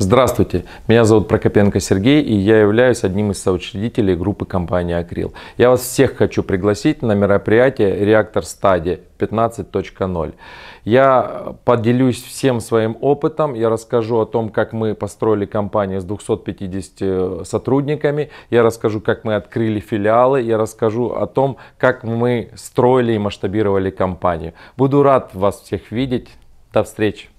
Здравствуйте, меня зовут Прокопенко Сергей и я являюсь одним из соучредителей группы компании «Акрил». Я вас всех хочу пригласить на мероприятие «Реактор Стадия 15.0». Я поделюсь всем своим опытом, я расскажу о том, как мы построили компанию с 250 э, сотрудниками, я расскажу, как мы открыли филиалы, я расскажу о том, как мы строили и масштабировали компанию. Буду рад вас всех видеть. До встречи!